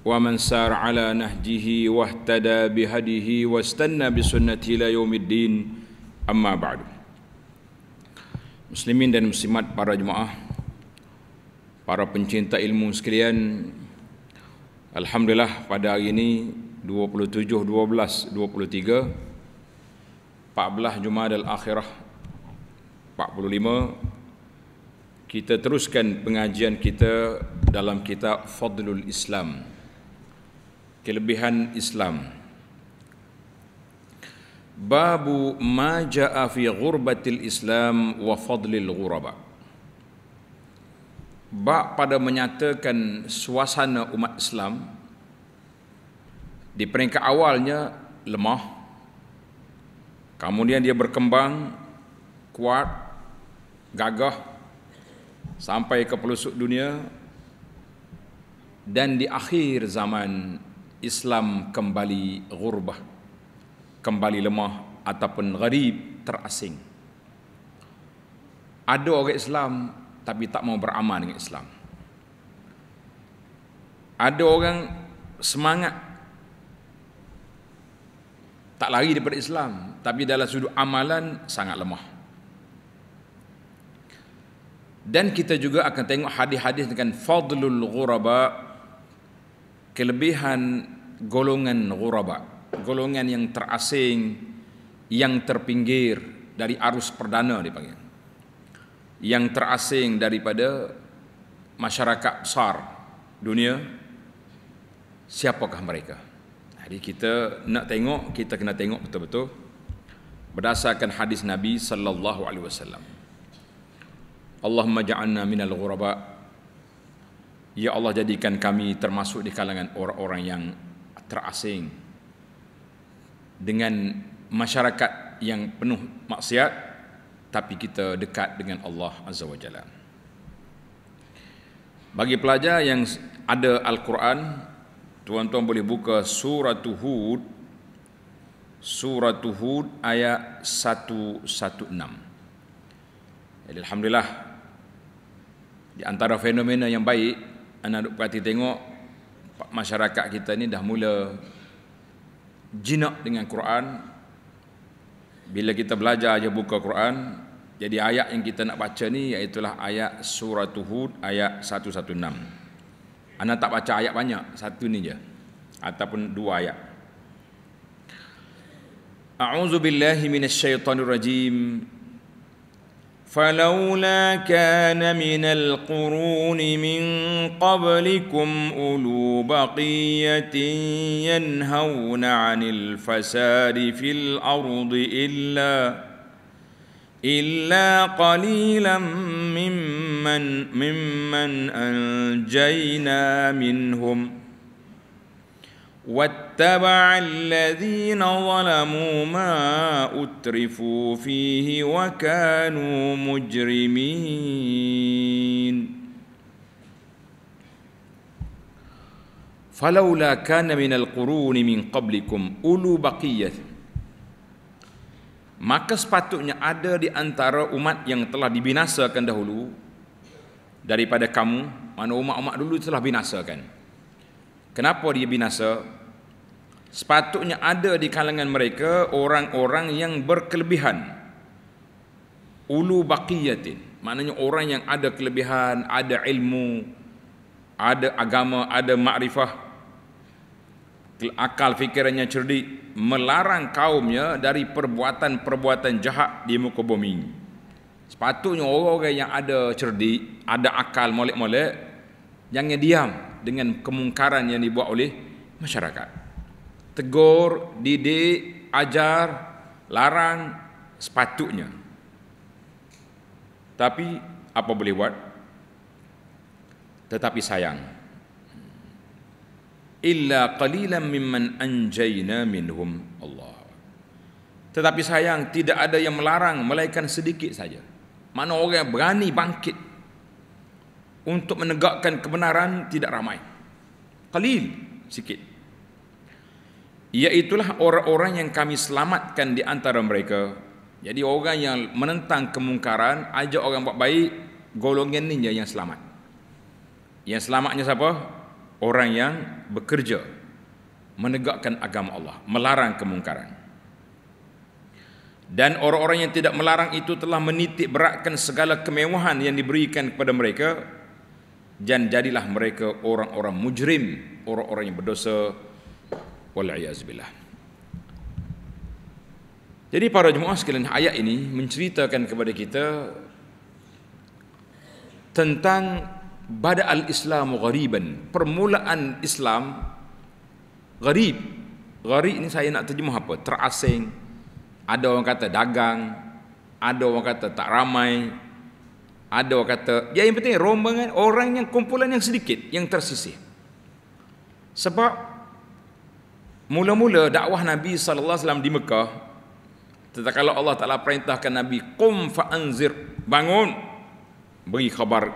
wa man sar ala nahjihi wahtada bihadihi wastanna bisunnati ila yaumiddin amma ba'du muslimin dan muslimat para jemaah para pencinta ilmu sekalian alhamdulillah pada hari ini 27 12 23 Jumadal Akhirah 45 kita teruskan pengajian kita dalam kitab Fadlul Islam kelebihan Islam babu ma jaa fi ghurbatil islam wa fadlil ghuraba ba pada menyatakan suasana umat Islam di peringkat awalnya lemah kemudian dia berkembang kuat gagah sampai ke pelosok dunia dan di akhir zaman Islam kembali ghurbah kembali lemah ataupun gharib terasing ada orang Islam tapi tak mau beramal dengan Islam ada orang semangat tak lari daripada Islam tapi dalam sudut amalan sangat lemah dan kita juga akan tengok hadis-hadis dengan fadlul ghuraba kelebihan golongan ghuraba, golongan yang terasing, yang terpinggir dari arus perdana dipanggil. Yang terasing daripada masyarakat besar dunia, siapakah mereka? Jadi kita nak tengok, kita kena tengok betul-betul berdasarkan hadis Nabi sallallahu alaihi wasallam. Allahumma ja'alna minal ghuraba' Ya Allah jadikan kami termasuk di kalangan orang-orang yang terasing dengan masyarakat yang penuh maksiat tapi kita dekat dengan Allah Azza wa Jalla. Bagi pelajar yang ada Al-Quran, tuan-tuan boleh buka surah Hud surah Hud ayat 116. Alhamdulillah di antara fenomena yang baik anda perhati tengok masyarakat kita ni dah mula jinak dengan Quran. Bila kita belajar aja buka Quran, jadi ayat yang kita nak baca ni iaitu ayat surah Hud ayat 116. Anda tak baca ayat banyak, satu ni je ataupun dua ayat. A'udzu billahi minasyaitonir rajim. فلولا كان من القرون من قبلكم اولو بقيه ينهون عن الفساد في الارض الا الا قليلا ممن ممن انجينا منهم اتبع الذين ظلموا ما اترفوا فيه وكانوا مجرمين فلولا كان من القرون من قبلكم اولو بقيه maka sepatutnya ada di antara umat yang telah dibinasakan dahulu daripada kamu mana umat-umat dulu telah binasakan kenapa dia binasa sepatutnya ada di kalangan mereka orang-orang yang berkelebihan ulu baqiyatin maknanya orang yang ada kelebihan ada ilmu ada agama ada makrifah akal fikirannya cerdik melarang kaumnya dari perbuatan-perbuatan jahat di muka bumi sepatutnya orang-orang yang ada cerdik ada akal molek-molek jangan diam dengan kemungkaran yang dibuat oleh masyarakat tegur, didik, ajar, larang sepatutnya. Tapi apa boleh buat? Tetapi sayang. Illa qalilan mimman anjayna minhum Allah. Tetapi sayang tidak ada yang melarang melainkan sedikit saja. Mana orang yang berani bangkit untuk menegakkan kebenaran tidak ramai. Qalil sikit. Ia itulah orang-orang yang kami selamatkan di antara mereka. Jadi orang yang menentang kemungkaran, ajak orang buat baik, golongan ni yang selamat. Yang selamatnya siapa? Orang yang bekerja menegakkan agama Allah, melarang kemungkaran. Dan orang-orang yang tidak melarang itu telah menitik beratkan segala kemewahan yang diberikan kepada mereka dan jadilah mereka orang-orang mujrim, orang-orang yang berdosa, Wal'iyaz billah. Jadi para jemaah sekalian ayat ini menceritakan kepada kita tentang bada al-islamu ghariban, permulaan Islam gharib. Gharib ini saya nak terjemah apa? Terasing. Ada orang kata dagang, ada orang kata tak ramai, ada orang kata ya yang penting rombongan orang yang kumpulan yang sedikit yang tersisih. Sebab Mula-mula dakwah Nabi sallallahu alaihi wasallam di Mekah tatkala Allah Taala perintahkan Nabi qum fa anzir bangun beri khabar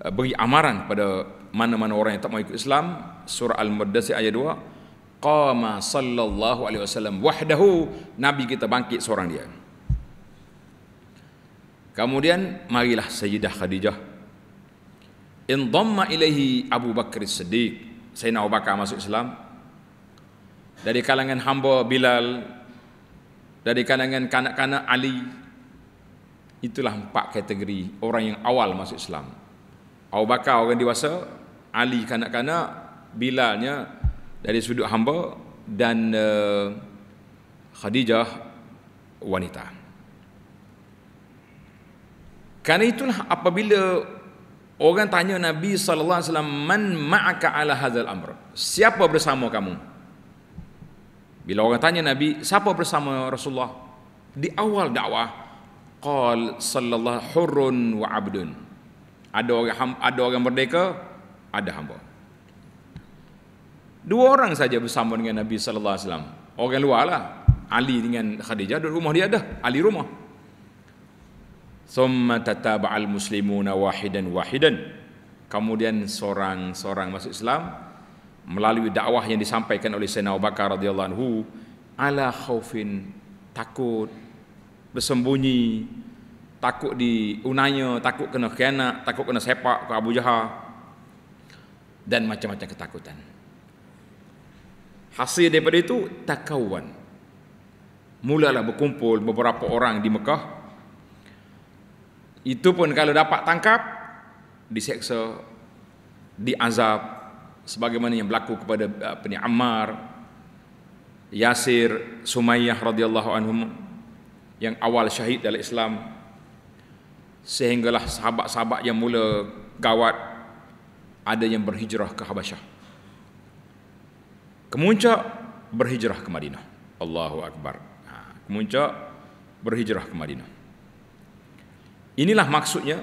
eh, beri amaran kepada mana-mana orang yang tak mau ikut Islam surah al-muddathir ayat 2 qama sallallahu alaihi wasallam wahdahu nabi kita bangkit seorang dia kemudian marilah sayyidah khadijah in dhamma ilaihi abu bakr as-siddiq sayyidina abu bakar masuk Islam dari kalangan hamba Bilal dari kalangan kanak-kanak Ali itulah empat kategori orang yang awal masuk Islam Abu Bakar orang dewasa Ali kanak-kanak Bilalnya dari sudut hamba dan uh, Khadijah wanita kerana itulah apabila orang tanya Nabi sallallahu alaihi wasallam man ma'aka ala hadzal amr siapa bersama kamu bila orang tanya Nabi, siapa bersama Rasulullah? Di awal dakwah, qal sallallahu hurrun wa abdun. Ada orang ada orang merdeka, ada hamba. Dua orang saja bersama dengan Nabi sallallahu alaihi wasallam. Orang luar lah. Ali dengan Khadijah di rumah dia ada. Ali rumah. Thumma tataba'al muslimuna wahidan wahidan. Kemudian seorang-seorang masuk Islam, melalui dakwah yang disampaikan oleh Sayyidina Abu Bakar radhiyallahu anhu ala khaufin takut bersembunyi takut di diunaya takut kena khianat takut kena sepak ke Abu Jahal dan macam-macam ketakutan hasil daripada itu takawan mulalah berkumpul beberapa orang di Mekah itu pun kalau dapat tangkap diseksa diazab sebagaimana yang berlaku kepada uh, apa ni Ammar Yasir Sumayyah radhiyallahu anhum yang awal syahid dalam Islam sehinggalah sahabat-sahabat yang mula gawat ada yang berhijrah ke Habasyah kemuncak berhijrah ke Madinah Allahu Akbar ha, kemuncak berhijrah ke Madinah inilah maksudnya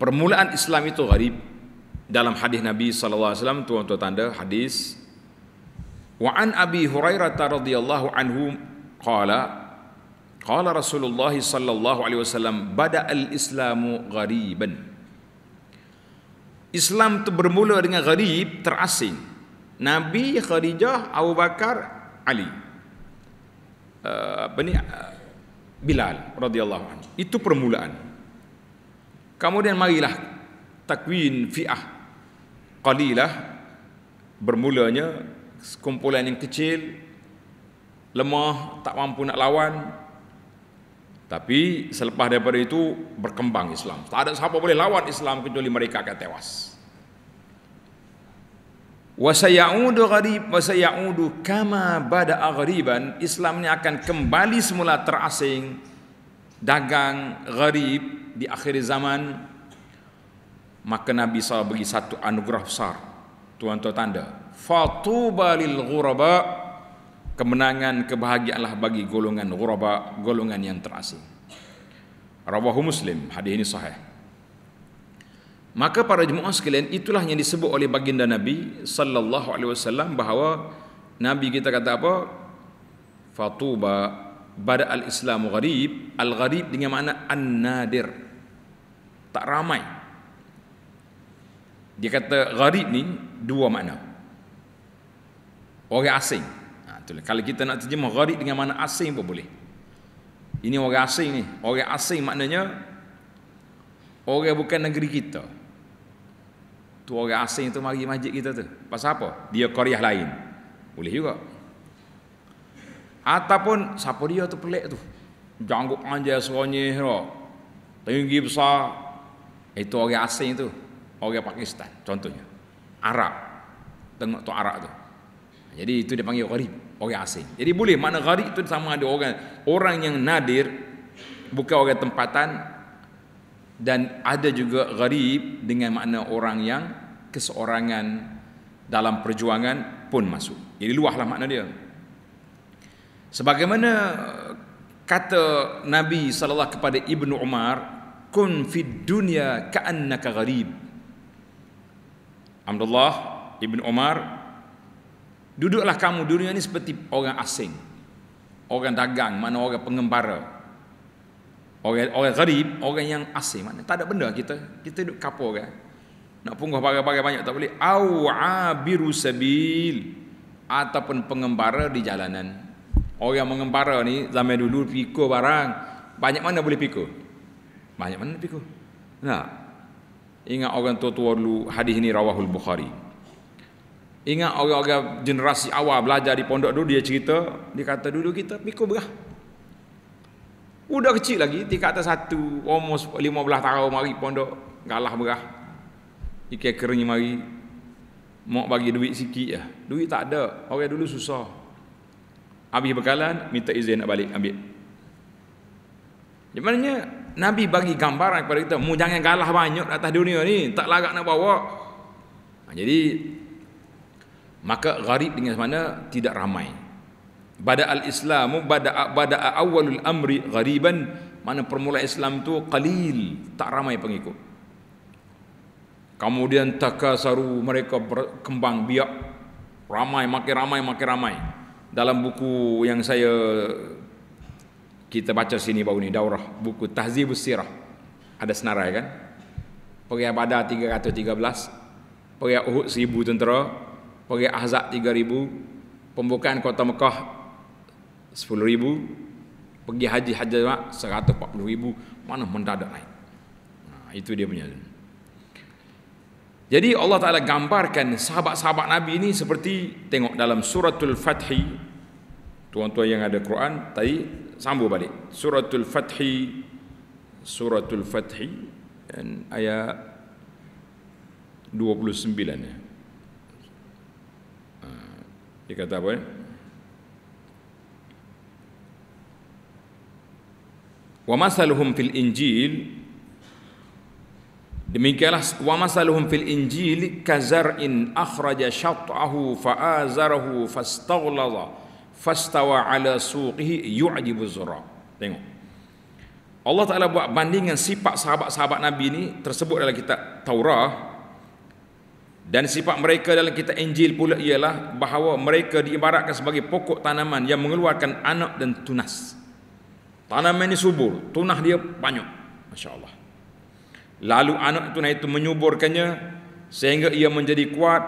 permulaan Islam itu gharib dalam hadis Nabi sallallahu alaihi wasallam tuan-tuan tanda hadis wa an abi hurairah radhiyallahu anhu qala qala rasulullah sallallahu alaihi wasallam bada al-islamu ghariban Islam itu bermula dengan gharib terasing Nabi Khadijah Abu Bakar Ali eh, apa ni Bilal radhiyallahu anhu itu permulaan kemudian marilah takwin fi'ah qalilah bermulanya kumpulan yang kecil lemah tak mampu nak lawan tapi selepas daripada itu berkembang Islam tak ada siapa boleh lawan Islam kecuali mereka akan tewas wa sayaudu gharib wa sayaudu kama bada ghariban Islam ini akan kembali semula terasing dagang gharib di akhir zaman maka Nabi SAW beri satu anugerah besar tuan-tuan tanda fatuba lil ghuraba kemenangan kebahagiaanlah bagi golongan ghuraba golongan yang terasing rawahu muslim hadis ini sahih maka para jemaah sekalian itulah yang disebut oleh baginda Nabi sallallahu alaihi wasallam bahawa Nabi kita kata apa fatuba bada al-islamu gharib al-gharib dengan makna an-nadir tak ramai dia kata gharib ni dua makna. Orang asing. Ha, itulah. kalau kita nak terjemah gharib dengan makna asing pun boleh. Ini orang asing ni. Orang asing maknanya orang bukan negeri kita. Tu orang asing tu mari masjid kita tu. Pasal apa? Dia koriah lain. Boleh juga. Ataupun siapa dia tu pelik tu. Janggup anjay seronyih tu. Tinggi besar. Itu orang asing tu orang Pakistan contohnya Arab tengok tu Arab tu jadi itu dia panggil gharib orang asing jadi boleh makna gharib itu sama ada orang orang yang nadir bukan orang tempatan dan ada juga gharib dengan makna orang yang keseorangan dalam perjuangan pun masuk jadi luahlah makna dia sebagaimana kata Nabi saw kepada Ibnu Umar kun fid dunya ka'annaka gharib Abdullah ibn Omar, Duduklah kamu dunia ini seperti orang asing Orang dagang, mana orang pengembara Orang, orang gharib, orang yang asing mana Tak ada benda kita, kita duduk kapur kan Nak punggah barang-barang banyak tak boleh Aw'abiru sabil Ataupun pengembara di jalanan Orang mengembara ni zaman dulu pikul barang Banyak mana boleh pikul Banyak mana pikul Nah, Ingat orang tua-tua dulu hadis ini rawahul Bukhari. Ingat orang-orang generasi awal belajar di pondok dulu dia cerita, dia kata dulu kita pikul berah. Udah kecil lagi, tingkat atas satu, almost lima belah tahun mari pondok, galah berah. Ikai kerenyi mari, mau bagi duit sikit ya. Duit tak ada, orang dulu susah. Habis bekalan, minta izin nak balik ambil. Jemaahnya Nabi bagi gambaran kepada kita, mu jangan galah banyak atas dunia ni, tak larat nak bawa. Ha, jadi maka gharib dengan mana tidak ramai. Bada al-Islamu bada bada awalul amri ghariban, mana permula Islam tu qalil, tak ramai pengikut. Kemudian takasaru mereka berkembang biak ramai makin ramai makin ramai. Dalam buku yang saya kita baca sini baru ni daurah buku Tahzibus Sirah. Ada senarai kan? Pergi pada 313, pergi Uhud 1000 tentera, pergi Ahzab 3000, pembukaan kota Mekah 10000, pergi haji haji jamak 140000, mana mendadak naik. Nah, itu dia punya. Jadi Allah Taala gambarkan sahabat-sahabat Nabi ini seperti tengok dalam suratul Fathi tuan-tuan yang ada Quran tadi sambung balik suratul fathi suratul fathi ayat 29 ya ah, dia kata apa ya? wa masaluhum fil injil Demikianlah wa masaluhum fil injil kazar'in akhraja syat'ahu fa'azarahu fastaghladha fastawa ala suqihi yu'jibuz zura. Tengok. Allah Taala buat bandingan sifat sahabat-sahabat Nabi ni tersebut dalam kitab Taurah dan sifat mereka dalam kitab Injil pula ialah bahawa mereka diibaratkan sebagai pokok tanaman yang mengeluarkan anak dan tunas. Tanaman ini subur, tunas dia banyak. Masya-Allah. Lalu anak tunas itu menyuburkannya sehingga ia menjadi kuat,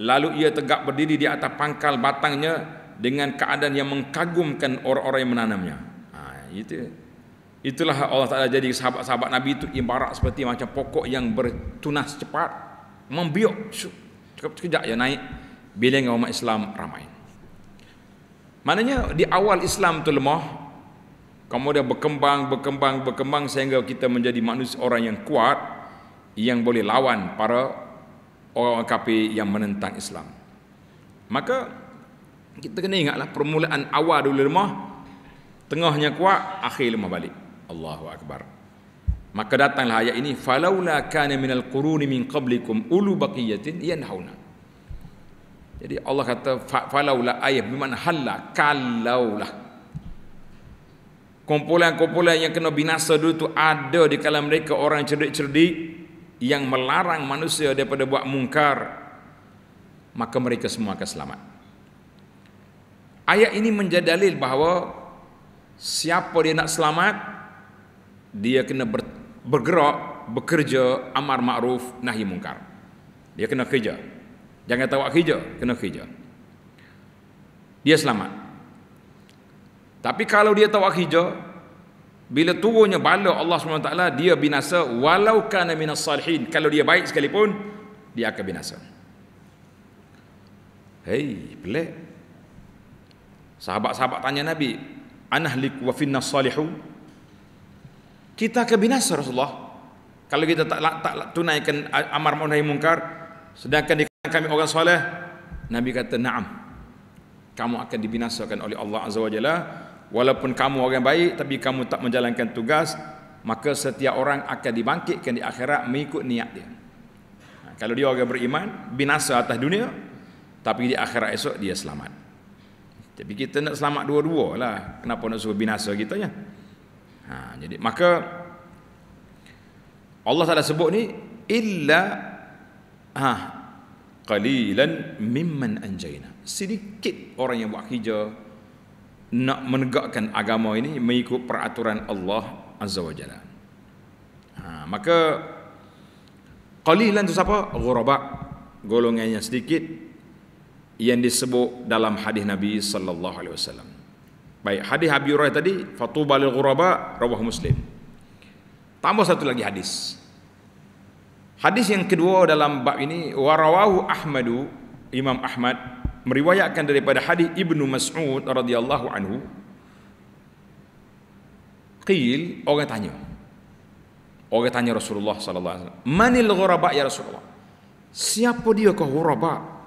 lalu ia tegak berdiri di atas pangkal batangnya dengan keadaan yang mengkagumkan orang-orang yang menanamnya. Ha, itu itulah Allah Taala jadi sahabat-sahabat Nabi itu ibarat seperti macam pokok yang bertunas cepat, membiok cukup sekejap ya naik bila dengan umat Islam ramai. Maknanya di awal Islam tu lemah, kemudian berkembang, berkembang, berkembang sehingga kita menjadi manusia orang yang kuat yang boleh lawan para orang-orang kafir yang menentang Islam. Maka kita kena ingatlah permulaan awal dulu lemah tengahnya kuat akhir lemah balik Allahu akbar maka datanglah ayat ini falaula kana minal quruni min qablikum ulu baqiyatin yanhauna jadi Allah kata falaula ayat bermakna halla kalaulah kumpulan-kumpulan yang kena binasa dulu tu ada di kalangan mereka orang cerdik-cerdik yang melarang manusia daripada buat mungkar maka mereka semua akan selamat Ayat ini menjadi dalil bahawa siapa dia nak selamat, dia kena bergerak, bekerja, amar ma'ruf, nahi mungkar. Dia kena kerja. Jangan tawak kerja, kena kerja. Dia selamat. Tapi kalau dia tawak kerja, bila turunnya bala Allah SWT, dia binasa, walau kana minas salihin. Kalau dia baik sekalipun, dia akan binasa. Hei, pelik. Sahabat-sahabat tanya Nabi, "Anahlik wa finna salihu?" Kita ke binasa Rasulullah. Kalau kita tak, tak, tak tunaikan amar ma'ruf nahi munkar, sedangkan di kami orang soleh, Nabi kata, "Na'am. Kamu akan dibinasakan oleh Allah Azza wa Jalla walaupun kamu orang baik tapi kamu tak menjalankan tugas, maka setiap orang akan dibangkitkan di akhirat mengikut niat dia." Ha, kalau dia orang beriman, binasa atas dunia tapi di akhirat esok dia selamat. Tapi kita nak selamat dua-dua lah. Kenapa nak suruh binasa kita ya? Ha, jadi maka Allah Taala sebut ni illa ha qalilan mimman anjayna. Sedikit orang yang buat hijrah nak menegakkan agama ini mengikut peraturan Allah Azza wa Jalla. Ha, maka qalilan tu siapa? Ghuraba golongannya sedikit yang disebut dalam hadis Nabi sallallahu alaihi wasallam. Baik, hadis Abi Hurairah tadi fatuba lil ghuraba rawahu Muslim. Tambah satu lagi hadis. Hadis yang kedua dalam bab ini warawahu Ahmadu Imam Ahmad meriwayatkan daripada hadis Ibnu Mas'ud radhiyallahu anhu qil orang tanya orang tanya Rasulullah sallallahu alaihi wasallam manil ghuraba ya Rasulullah siapa dia ke ghuraba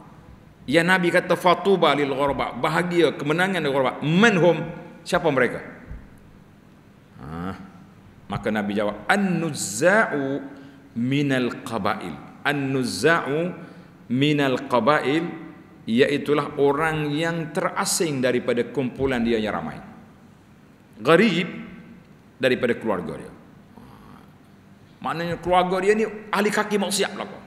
Ya Nabi kata fatuba lil ghurba, bahagia kemenangan ghurba. Menhum siapa mereka? Ha. Maka Nabi jawab annuzza'u minal qabail. Annuzza'u minal qabail iaitulah orang yang terasing daripada kumpulan dia yang ramai. Gharib daripada keluarga dia. Ha. Maknanya keluarga dia ni ahli kaki maksiat belakang.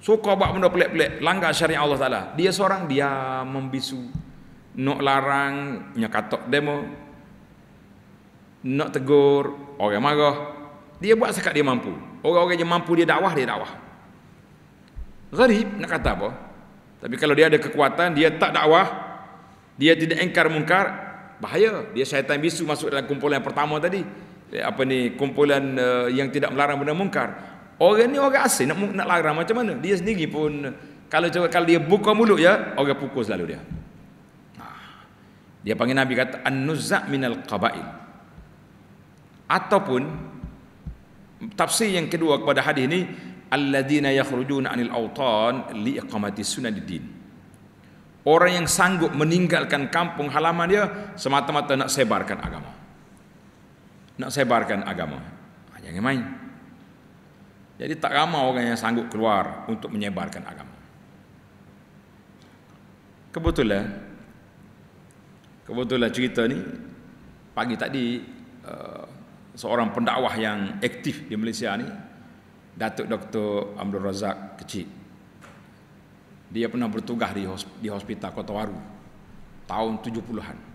Suka buat benda pelik-pelik Langgar syariat Allah Ta'ala Dia seorang dia membisu Nak larang Nak katok demo Nak tegur Orang marah Dia buat sekat dia mampu Orang-orang yang mampu dia dakwah Dia dakwah Gharib nak kata apa Tapi kalau dia ada kekuatan Dia tak dakwah Dia tidak engkar mungkar Bahaya Dia syaitan bisu masuk dalam kumpulan yang pertama tadi eh, apa ni kumpulan eh, yang tidak melarang benda mungkar Orang ni orang asing nak nak larang macam mana? Dia sendiri pun kalau cakap kalau dia buka mulut ya, orang pukul selalu dia. Ha. Dia panggil Nabi kata an-nuzza minal qabail. Ataupun tafsir yang kedua kepada hadis ini alladziina yakhrujuna 'anil awtan li iqamati sunnatiddin. Orang yang sanggup meninggalkan kampung halaman dia semata-mata nak sebarkan agama. Nak sebarkan agama. Ha, jangan -main. Jadi tak ramai orang yang sanggup keluar untuk menyebarkan agama. Kebetulan kebetulan cerita ni pagi tadi eh, seorang pendakwah yang aktif di Malaysia ni Datuk Dr. Abdul Razak kecil. Dia pernah bertugas di di hospital Kota Waru tahun 70-an.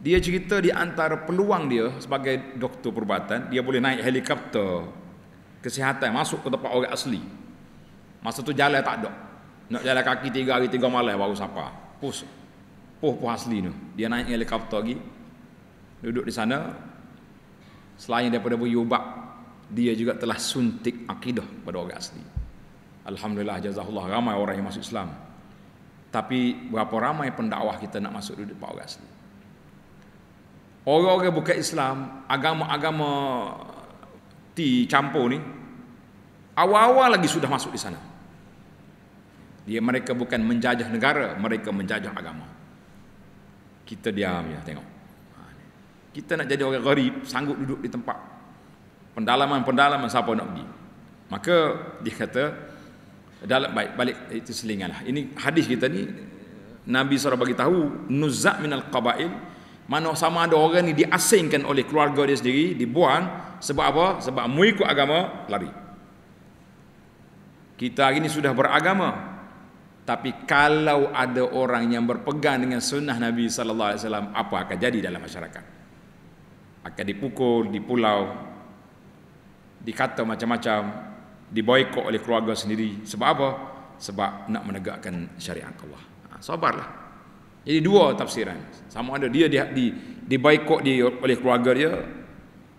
Dia cerita di antara peluang dia sebagai doktor perubatan, dia boleh naik helikopter kesihatan masuk ke tempat orang asli. Masa tu jalan tak ada. Nak jalan kaki tiga hari tiga malam baru sampai. Pus. Puh puh asli tu, Dia naik helikopter lagi. Duduk di sana. Selain daripada berubah. Dia juga telah suntik akidah pada orang asli. Alhamdulillah jazahullah ramai orang yang masuk Islam. Tapi berapa ramai pendakwah kita nak masuk duduk pada orang asli. Orang-orang bukan Islam, agama-agama dicampur ni awal-awal lagi sudah masuk di sana dia mereka bukan menjajah negara mereka menjajah agama kita diam ya tengok ha, kita nak jadi orang gharib sanggup duduk di tempat pendalaman-pendalaman siapa nak pergi maka dia kata dalam baik balik itu selingan lah ini hadis kita ni Nabi SAW bagi tahu nuzak minal qabail mana sama ada orang ni diasingkan oleh keluarga dia sendiri dibuang sebab apa sebab mengikut agama lari kita hari ni sudah beragama tapi kalau ada orang yang berpegang dengan sunnah Nabi sallallahu alaihi wasallam apa akan jadi dalam masyarakat akan dipukul di pulau dikata macam-macam diboikot oleh keluarga sendiri sebab apa sebab nak menegakkan syariat Allah ha, sabarlah jadi dua tafsiran. Sama ada dia di di dibaikot di oleh keluarga dia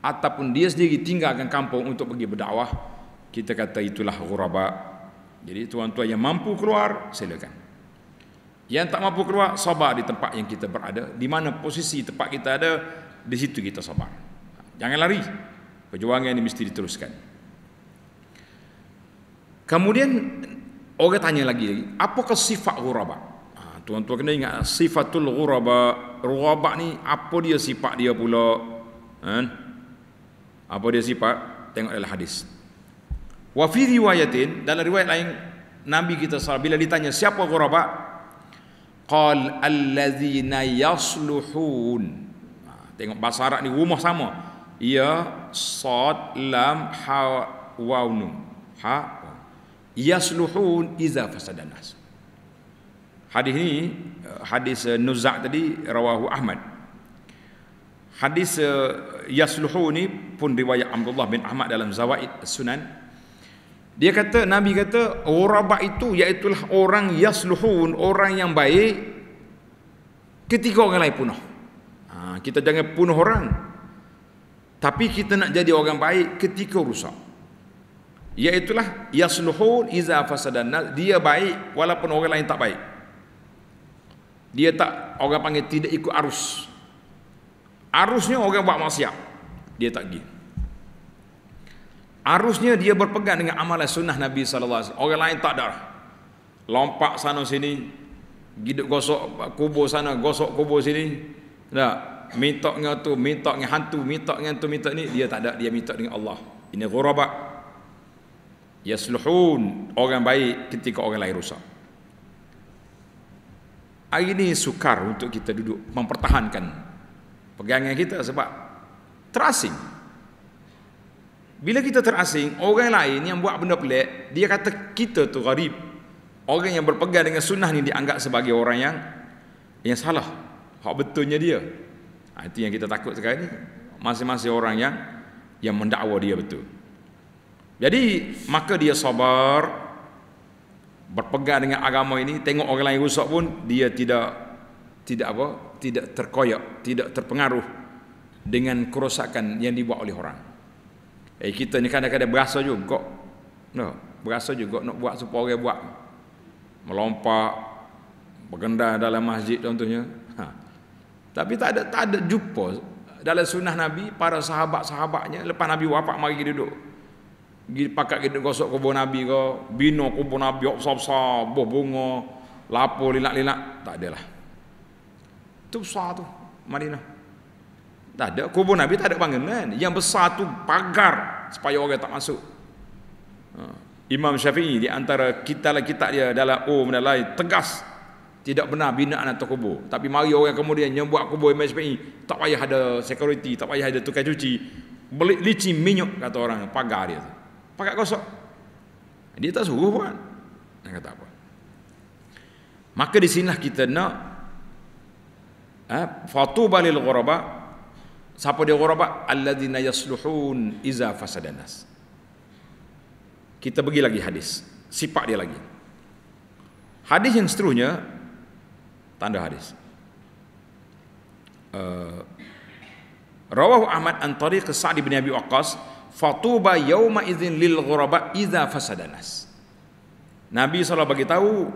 ataupun dia sendiri tinggalkan kampung untuk pergi berdakwah, kita kata itulah ghuraba. Jadi tuan-tuan yang mampu keluar, silakan. Yang tak mampu keluar, sabar di tempat yang kita berada, di mana posisi tempat kita ada, di situ kita sabar. Jangan lari. Perjuangan ini mesti diteruskan. Kemudian orang tanya lagi, apakah sifat ghuraba? tuan-tuan kena ingat sifatul ghuraba. Ghuraba ni apa dia sifat dia pula? Kan? Apa dia sifat? Tengok dalam hadis. Wa fi riwayatin dalam riwayat lain Nabi kita SAW bila ditanya siapa ghuraba? Qal allazina yasluhun. Ha, tengok bahasa Arab ni rumah sama. Ya sad lam ha wa nun. Ha yasluhun iza fasadanas. Hadis ini hadis eh, Nuzak tadi rawahu Ahmad. Hadis eh, Yasluhu ni pun riwayat Abdullah bin Ahmad dalam Zawaid Sunan. Dia kata Nabi kata Uraba itu iaitu orang yasluhun orang yang baik ketika orang lain punah. Ha, kita jangan punah orang. Tapi kita nak jadi orang baik ketika rusak. Iaitulah yasluhun iza fasadanna dia baik walaupun orang lain tak baik dia tak orang panggil tidak ikut arus arusnya orang buat maksiat dia tak pergi arusnya dia berpegang dengan amalan sunnah Nabi SAW orang lain tak ada lompat sana sini giduk gosok kubur sana gosok kubur sini tak minta dengan tu minta dengan hantu minta dengan tu minta ni dia tak ada dia minta dengan Allah ini ghurabat yasluhun orang baik ketika orang lain rusak hari ini sukar untuk kita duduk mempertahankan pegangan kita sebab terasing. Bila kita terasing, orang lain yang buat benda pelik, dia kata kita tu gharib. Orang yang berpegang dengan sunnah ni dianggap sebagai orang yang yang salah. Hak betulnya dia. Ha, itu yang kita takut sekarang ni. Masing-masing orang yang yang mendakwa dia betul. Jadi, maka dia sabar, berpegang dengan agama ini tengok orang lain rusak pun dia tidak tidak apa tidak terkoyak tidak terpengaruh dengan kerosakan yang dibuat oleh orang eh kita ni kadang-kadang berasa juga kok? no berasa juga nak buat supaya orang buat melompat bergendang dalam masjid contohnya ha. tapi tak ada tak ada jumpa dalam sunnah nabi para sahabat-sahabatnya lepas nabi wafat mari duduk pakat kena gosok kubur Nabi ke, bina kubur Nabi, besar-besar, boh bunga, lapo lilak-lilak, tak ada lah. Itu besar tu, Madinah. Tak ada, kubur Nabi tak ada bangunan. Yang besar tu pagar supaya orang tak masuk. Ha. Imam Syafi'i di antara kita lah kita dia dalam oh benda lain tegas tidak benar binaan atau kubur. Tapi mari orang kemudian yang buat kubur Imam Syafi'i tak payah ada security, tak payah ada tukang cuci. Beli licin minyak kata orang pagar dia tu. Pakai kosok dia tak suruh pun dia kata apa maka di sinilah kita nak eh, fatu balil ghuraba siapa dia ghuraba alladzina yasluhun iza fasadanas kita bagi lagi hadis sifat dia lagi hadis yang seterusnya tanda hadis uh, rawahu ahmad an tariq sa'd bin abi waqqas fatuba yauma idzin lil ghuraba idza fasadanas Nabi SAW bagi tahu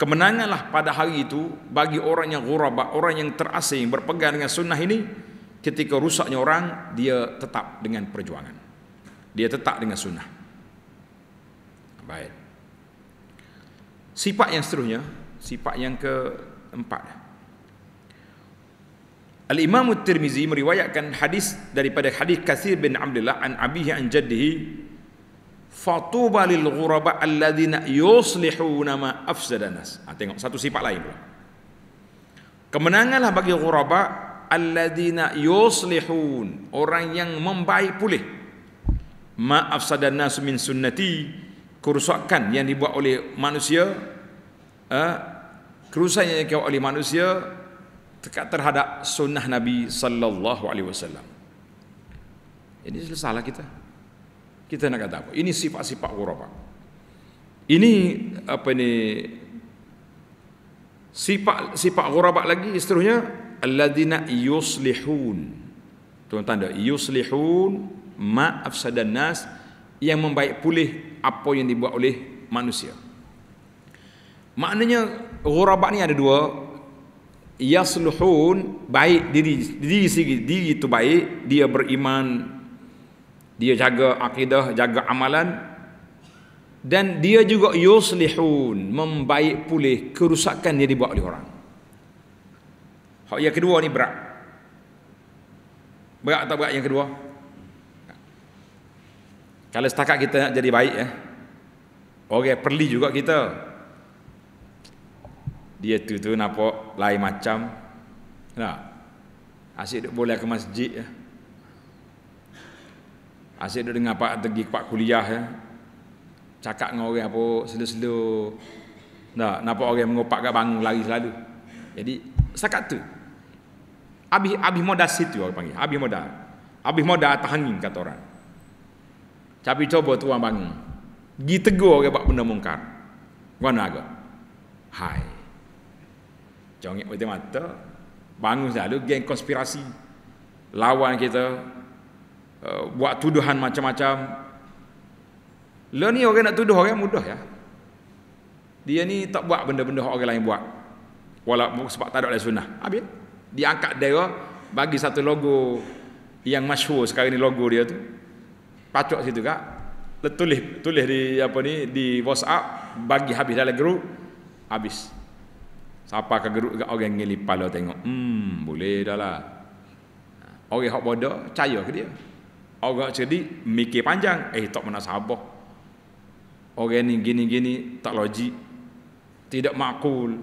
kemenanganlah pada hari itu bagi orang yang ghuraba orang yang terasing berpegang dengan sunnah ini ketika rusaknya orang dia tetap dengan perjuangan dia tetap dengan sunnah baik sifat yang seterusnya sifat yang keempat empat Al-Imam Tirmizi meriwayatkan hadis daripada hadis Kathir bin Abdullah an abihi an jaddihi fatuba lil ghuraba alladhina yuslihuna ma afsada nas. Ha, tengok satu sifat lain pula. Kemenanganlah bagi ghuraba alladhina yuslihun orang yang membaik pulih. Ma afsada nas min sunnati kerusakan yang dibuat oleh manusia eh, kerusakan yang dibuat oleh manusia terhadap sunnah Nabi sallallahu alaihi wasallam. Ini salah kita. Kita nak kata apa? Ini sifat-sifat ghurafa. Ini apa ni? Sifat sifat ghurafa lagi seterusnya alladzina yuslihun. Tuan tanda yuslihun ma afsadan nas yang membaik pulih apa yang dibuat oleh manusia. Maknanya ghurafa ni ada dua yasluhun baik diri diri segi diri itu baik dia beriman dia jaga akidah jaga amalan dan dia juga yuslihun membaik pulih kerusakan yang dibuat oleh orang hak yang kedua ni berat berat atau berat yang kedua kalau setakat kita nak jadi baik ya orang okay, perli juga kita dia tu tu nak nampak lain macam nah asyik duk boleh ke masjid ya. asyik duk dengar pak pergi pak kuliah ya. cakap dengan orang apa selo-selo nah nampak orang mengopak gak bangun lagi selalu jadi sakat tu habis habis modal situ orang panggil habis modal habis modal atas angin kata orang tapi coba tuan bangun gi tegur orang buat benda mungkar mana agak hai Jongik mata mata Bangun selalu geng konspirasi Lawan kita uh, Buat tuduhan macam-macam Lo lah ni orang nak tuduh orang mudah ya Dia ni tak buat benda-benda orang lain buat Walau sebab tak ada oleh sunnah Habis Dia angkat dia Bagi satu logo Yang masyur sekarang ni logo dia tu Pacok situ kak Tulis, tulis di apa ni di WhatsApp bagi habis dalam grup habis Siapa akan geruk dekat orang ngeli pala tengok. Hmm, boleh dah lah. Ha, orang hak bodoh, percaya ke dia. Orang cerdik, mikir panjang. Eh, tak pernah sabar. Orang ni gini-gini, tak logik. Tidak makul.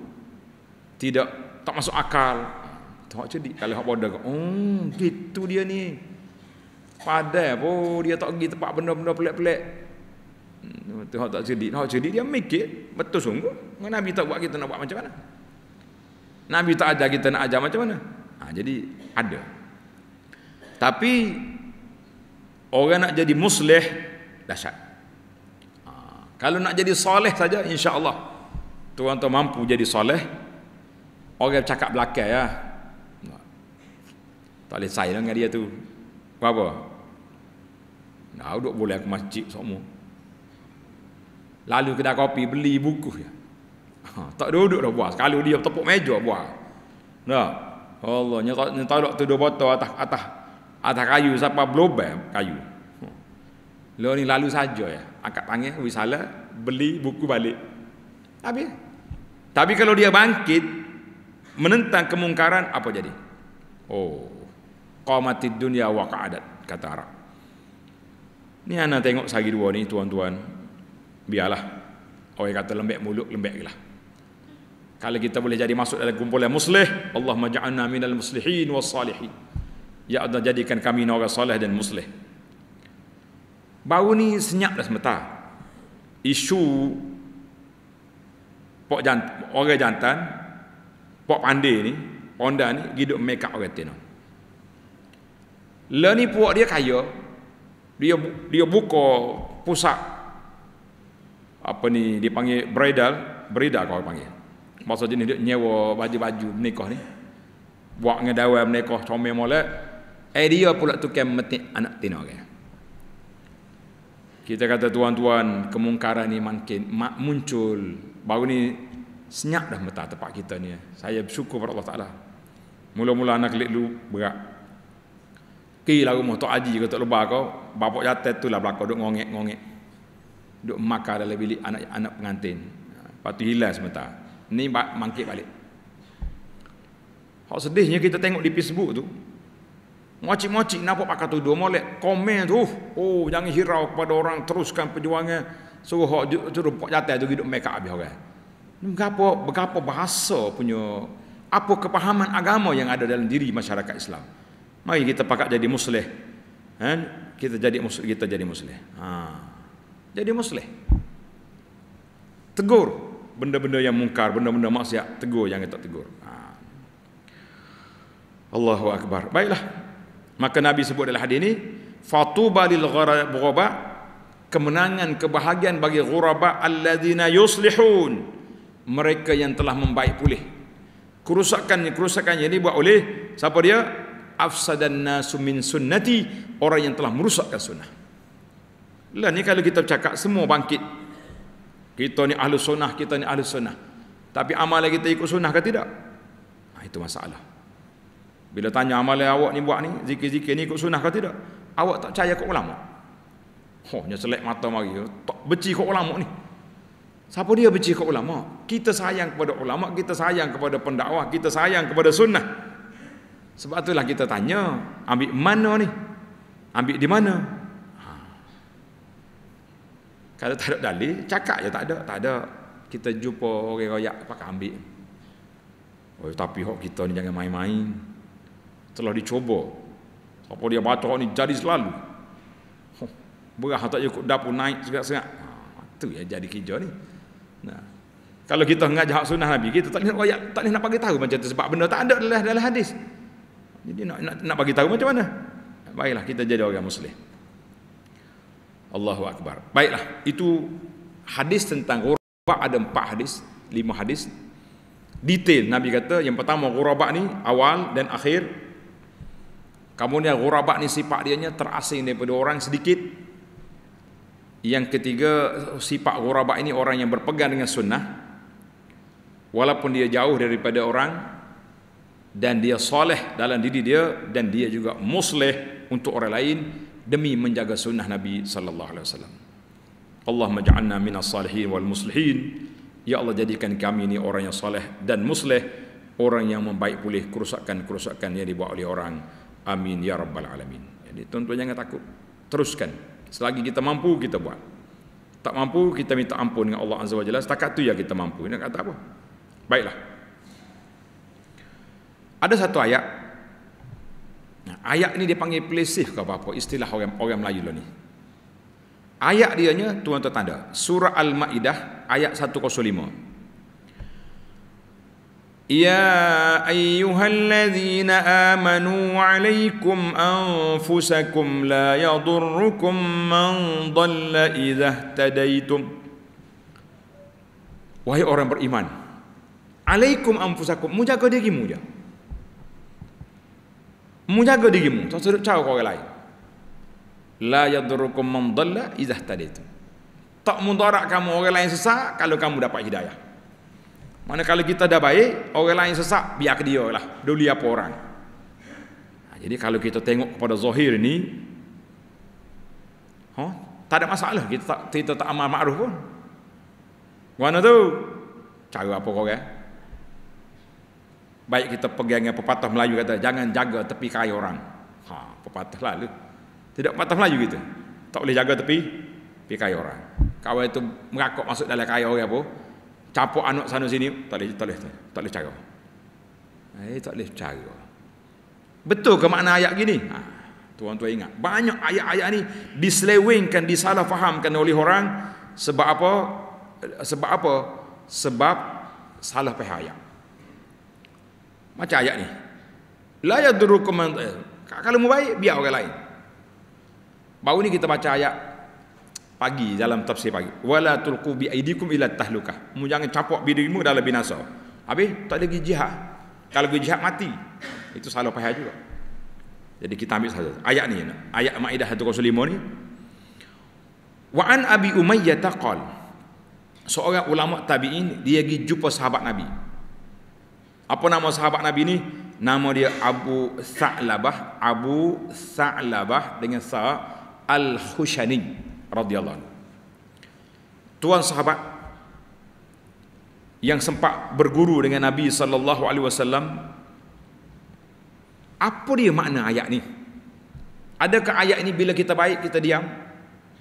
Tidak, tak masuk akal. Tak ha, cerdik. Kalau hak bodoh, oh gitu dia ni. Padahal pun oh, dia tak pergi tempat benda-benda pelik-pelik. Hmm, tu tak cerdik. Tak cerdik, dia mikir. Betul sungguh. Nabi tak buat kita nak buat macam mana. Nabi tak ajar kita nak ajar macam mana? Ha, jadi ada. Tapi orang nak jadi musleh dahsyat. Ha, kalau nak jadi soleh saja insya-Allah tuan-tuan mampu jadi soleh. Orang cakap belakang ya. Tak boleh saya dengan dia tu. Apa apa? Nah, duduk boleh ke masjid semua. Lalu kedai kopi beli buku ya. Ha, tak duduk dah buah. Sekali dia tepuk meja buah. Nah. Allah nyerak ni tolak tu dua botol atas atas atas kayu siapa blobe kayu. Ha. Lo lah, ni lalu saja ya. Angkat tangan wis beli buku balik. Habis. Tapi kalau dia bangkit menentang kemungkaran apa jadi? Oh. Qamatid dunya wa qa'adat kata Arab. Ni anak tengok sagi dua ni tuan-tuan. Biarlah. Orang kata lembek muluk lembek lah kalau kita boleh jadi masuk dalam kumpulan muslih Allah maja'alna minal muslihin was salihin ya Allah jadikan kami orang soleh dan muslih baru ni senyap dah semata isu pok jantan, orang jantan pok pandai ni ponda ni hidup make up orang tino le lah ni puak dia kaya dia dia buka pusat apa ni dipanggil bridal bridal kau panggil masa jenis dia nyewa baju-baju menikah ni buat dengan dawai menikah comel molek eh dia pula tukar metik anak tina ke kita kata tuan-tuan kemungkaran ni makin mak muncul baru ni senyap dah mata tempat kita ni saya bersyukur kepada Allah Ta'ala mula-mula anak kelip berak, berat lagu lah rumah tak haji ke tak lebar kau bapak jatet tu lah belakang duk ngongek-ngongek duk makan dalam bilik anak-anak pengantin ha, lepas hilas hilang ni Mangkit balik hak sedihnya kita tengok di Facebook tu mocik-mocik nampak pakai tudung molek komen tu uh, oh jangan hirau kepada orang teruskan perjuangan suruh hak suruh pok jatah tu hidup mereka habis orang ni apa berapa bahasa punya apa kepahaman agama yang ada dalam diri masyarakat Islam mari kita pakat jadi muslim kan eh, kita jadi muslim kita jadi muslim ha jadi muslim tegur benda-benda yang mungkar, benda-benda maksiat, tegur jangan tak tegur. Ha. Allahu akbar. Baiklah. Maka Nabi sebut dalam hadis ini, fatuba lil ghuraba kemenangan kebahagiaan bagi ghuraba alladzina yuslihun. Mereka yang telah membaik pulih. Kerusakan kerusakan yang buat oleh siapa dia? Afsadan nasu min sunnati, orang yang telah merusakkan sunnah. Lah ni kalau kita cakap semua bangkit kita ni ahli sunnah, kita ni ahli sunnah. Tapi amalan kita ikut sunnah ke tidak? Nah, ha, itu masalah. Bila tanya amalan awak ni buat ni, zikir-zikir ni ikut sunnah ke tidak? Awak tak percaya kok ulama? Oh, dia selek mata mari. Tak beci kok ulama ni. Siapa dia beci kok ulama? Kita sayang kepada ulama, kita sayang kepada pendakwah, kita sayang kepada sunnah. Sebab itulah kita tanya, ambil mana ni? Ambil di mana? Kalau tak ada dalil, cakap je tak ada, tak ada. Kita jumpa orang royak pakai ambil. Oh, tapi hok kita ni jangan main-main. Telah dicuba. Apa dia baca ni jadi selalu. Oh, berah tak ikut dapur naik segak-segak. Ha, tu ya jadi kerja ni. Nah. Kalau kita ngajak hak sunnah Nabi, kita tak nak royak, tak nak bagi tahu macam tu sebab benda tak ada dalam dalam hadis. Jadi nak nak, nak bagi tahu macam mana? Baiklah kita jadi orang muslim. Allahu Akbar. Baiklah, itu hadis tentang ghurabah ada empat hadis, lima hadis. Detail, Nabi kata yang pertama ghurabah ni awal dan akhir. Kemudian ghurabah ni sifat dianya terasing daripada orang sedikit. Yang ketiga, sifat ghurabah ini orang yang berpegang dengan sunnah. Walaupun dia jauh daripada orang dan dia soleh dalam diri dia dan dia juga musleh untuk orang lain demi menjaga sunnah Nabi sallallahu alaihi wasallam. Allahumma ja'alna minas salihin wal muslihin. Ya Allah jadikan kami ini orang yang soleh dan musleh, orang yang membaik pulih kerusakan-kerusakan yang dibawa oleh orang. Amin ya rabbal alamin. Jadi tuan-tuan jangan takut. Teruskan. Selagi kita mampu kita buat. Tak mampu kita minta ampun dengan Allah Azza wa Jalla. Setakat tu yang kita mampu. Ini kata apa? Baiklah. Ada satu ayat Nah, ayat ini dia panggil pelisih ke apa-apa istilah orang orang Melayu lah ni. Ayat dia nya tuan tertanda surah Al-Maidah ayat 105. يا أيها amanu آمنوا عليكم la لا يضركم من ضل إذا اهتديتم Wahai orang beriman Alaikum anfusakum Mujaga dirimu je menjaga dirimu tak sedut cara orang lain la yadurukum man dhalla idza ihtadaitu tak mudarat kamu orang lain sesat kalau kamu dapat hidayah mana kalau kita dah baik orang lain sesat biar ke dia lah duli apa orang ha, jadi kalau kita tengok kepada zahir ni Huh? Ha, tak ada masalah kita tak, kita tak amal ma'ruf pun. Mana tu? Cara apa kau kan? Baik kita pegang dengan pepatah Melayu kata jangan jaga tepi kaya orang. Ha, pepatah lalu. Tidak pepatah Melayu kita. Tak boleh jaga tepi tepi kaya orang. Kawan itu merakok masuk dalam kaya orang apa? Capuk anak sana sini, tak boleh tak boleh tak boleh cara. Eh, tak boleh cara. Betul ke makna ayat gini? Ha, tuan-tuan ingat, banyak ayat-ayat ni diselewengkan, disalahfahamkan oleh orang sebab apa? Sebab apa? Sebab salah faham ayat. Macam ayat ni. La yadurukum man eh, Kalau mu baik biar orang lain. Baru ni kita baca ayat pagi dalam tafsir pagi. Wala tulqu bi aidikum ila tahlukah? Mu jangan capok bidirimu dalam binasa. Habis tak lagi jihad. Kalau pergi jihad mati. Itu salah faham juga. Jadi kita ambil saja. Ayat ni Ayat Maidah 105 ni. Wa an Abi Umayyah taqal. Seorang ulama tabi'in dia pergi jumpa sahabat Nabi. Apa nama sahabat Nabi ni? Nama dia Abu Sa'labah, Abu Sa'labah dengan Sa Al-Khushani radhiyallahu anhu. Tuan sahabat yang sempat berguru dengan Nabi sallallahu alaihi wasallam apa dia makna ayat ni? Adakah ayat ini bila kita baik kita diam?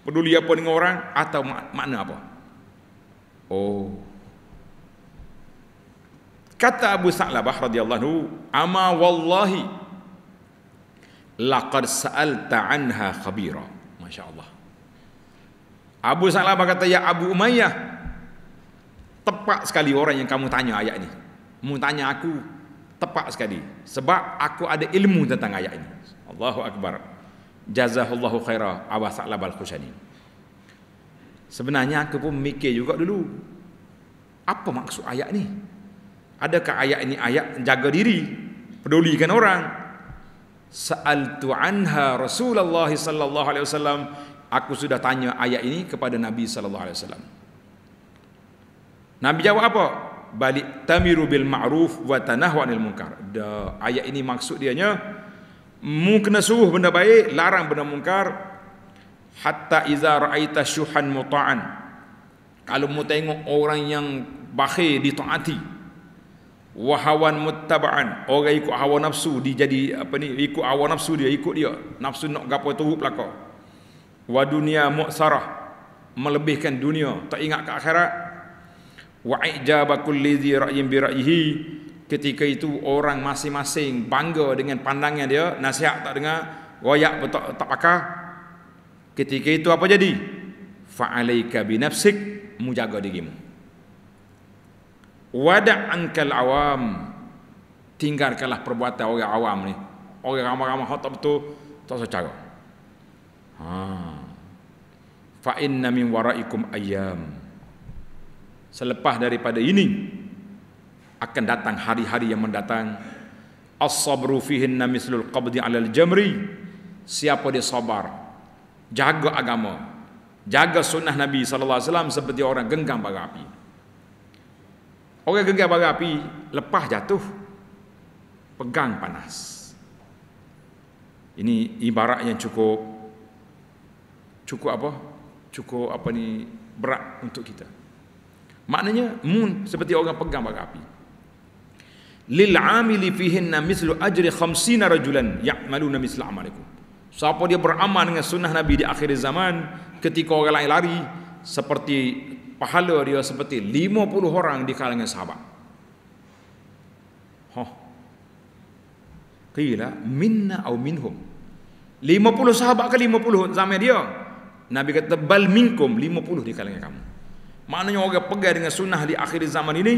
Peduli apa dengan orang atau makna apa? Oh, Kata Abu Sa'labah radhiyallahu anhu, "Ama wallahi laqad sa'alta anha khabira." Masya-Allah. Abu Sa'labah kata, "Ya Abu Umayyah, tepat sekali orang yang kamu tanya ayat ini. Mu tanya aku tepat sekali sebab aku ada ilmu tentang ayat ini." Allahu Akbar. Jazahullahu khaira Abu Sa'labah al-Khushani. Sebenarnya aku pun mikir juga dulu. Apa maksud ayat ni? Adakah ayat ini ayat jaga diri, pedulikan orang? Sa'altu anha Rasulullah sallallahu alaihi wasallam, aku sudah tanya ayat ini kepada Nabi sallallahu alaihi wasallam. Nabi jawab apa? Balik tamiru bil ma'ruf wa tanahu anil munkar. Da, ayat ini maksud dianya mu kena suruh benda baik, larang benda mungkar hatta iza ra'aita syuhan muta'an. Kalau mu tengok orang yang bakhil ditaati, wahawan muttaban orang ikut hawa nafsu dia jadi apa ni ikut hawa nafsu dia ikut dia nafsu nak gapo turut belaka wa dunia muksarah melebihkan dunia tak ingat ke akhirat wa ijaba kulli dhi ra'yin ketika itu orang masing-masing bangga dengan pandangan dia nasihat tak dengar Wayak pun tak, tak pakar ketika itu apa jadi fa'alaika bi mujaga dirimu Wada' ankal awam. Tinggalkanlah perbuatan orang awam ni. Orang ramai-ramai hotap betul tak secara. Ha. Fa inna min waraikum ayyam. Selepas daripada ini akan datang hari-hari yang mendatang as-sabru fihin mislul qabdi 'alal jamri. Siapa dia sabar? Jaga agama. Jaga sunnah Nabi sallallahu alaihi wasallam seperti orang genggam bara api. Orang gegar bara api lepas jatuh. Pegang panas. Ini ibarat yang cukup cukup apa? Cukup apa ni berat untuk kita. Maknanya mun seperti orang pegang bara api. Lil amili fihinna mislu ajri khamsina rajulan ya'maluna misla amalikum. Siapa dia beramal dengan sunnah Nabi di akhir zaman ketika orang lain lari, seperti pahala dia seperti 50 orang di kalangan sahabat. Ha. Huh. Qila minna au minhum. 50 sahabat ke 50 zaman dia? Nabi kata bal minkum 50 di kalangan kamu. Maknanya orang pegang dengan sunnah di akhir zaman ini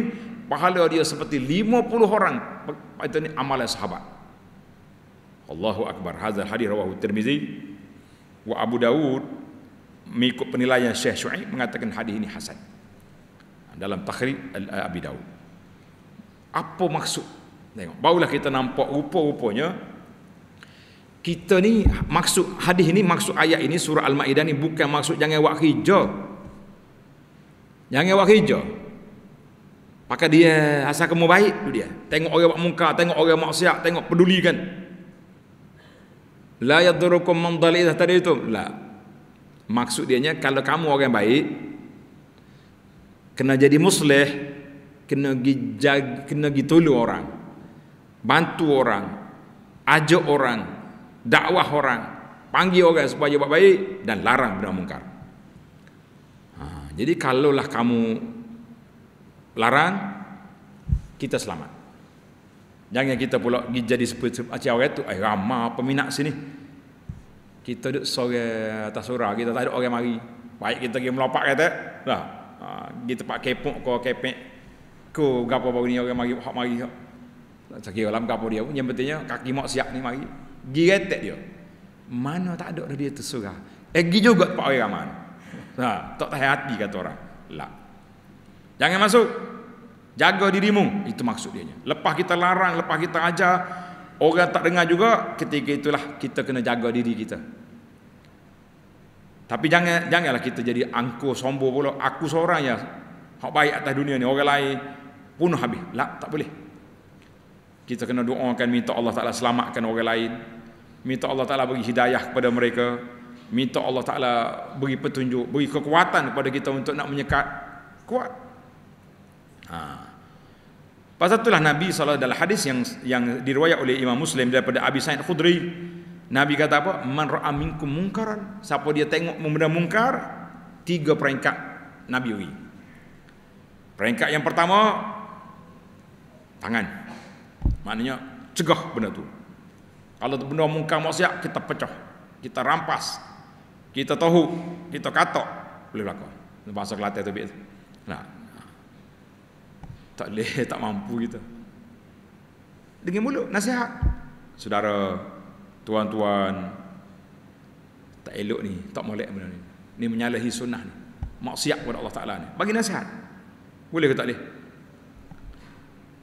pahala dia seperti 50 orang itu ni amalan sahabat. Allahu akbar. Hadzal hadis rawahu Tirmizi wa Abu Dawud mengikut penilaian Syekh Syu'aib mengatakan hadis ini hasan dalam takhrij Abi Daud apa maksud tengok barulah kita nampak rupa-rupanya kita ni maksud hadis ini maksud ayat ini surah al-maidah ni bukan maksud jangan buat kerja jangan buat kerja pakai dia asal kamu baik tu dia tengok orang buat muka tengok orang maksiat tengok pedulikan la yadurukum man dhalil tadi itu la Maksud dianya kalau kamu orang baik kena jadi musleh, kena gijag, kena gitulu orang. Bantu orang, ajak orang, dakwah orang, panggil orang supaya buat baik dan larang benda mungkar. Ha, jadi kalaulah kamu larang kita selamat. Jangan kita pula jadi seperti macam orang tu, ai ramah peminat sini kita duduk sore atas surah kita tak ada orang mari baik kita pergi melopak kata lah ha, di tempat kepok ke kepek ke gapo baru ni orang mari hak mari hak tak cakap dalam gapo dia yang pentingnya kaki mak siap ni mari gi retek dia mana tak ada dah dia tersurah eh gi juga pak orang aman ha, tak tahan hati kata orang lah jangan masuk jaga dirimu itu maksud dia lepas kita larang lepas kita ajar Orang tak dengar juga ketika itulah kita kena jaga diri kita. Tapi jangan janganlah kita jadi angkuh sombong pula. Aku seorang ya hak baik atas dunia ni. Orang lain pun habis. Lah, tak boleh. Kita kena doakan minta Allah Taala selamatkan orang lain. Minta Allah Taala bagi hidayah kepada mereka. Minta Allah Taala bagi petunjuk, bagi kekuatan kepada kita untuk nak menyekat kuat. Ha. Pasal itulah Nabi SAW dalam hadis yang yang diriwayat oleh Imam Muslim daripada Abi Sa'id Khudri. Nabi kata apa? Man ra'a minkum mungkaran. Siapa dia tengok benda mungkar? Tiga peringkat Nabi Uri. Peringkat yang pertama, tangan. Maknanya, cegah benda tu. Kalau benda mungkar maksiat, kita pecah. Kita rampas. Kita tahu. Kita katak Boleh berlaku. Bahasa Kelantan tu. Nah tak boleh, tak mampu kita. Dengan mulut, nasihat. Saudara, tuan-tuan, tak elok ni, tak molek benda ni. Ni menyalahi sunnah ni. Maksiat kepada Allah Ta'ala ni. Bagi nasihat. Boleh ke tak boleh?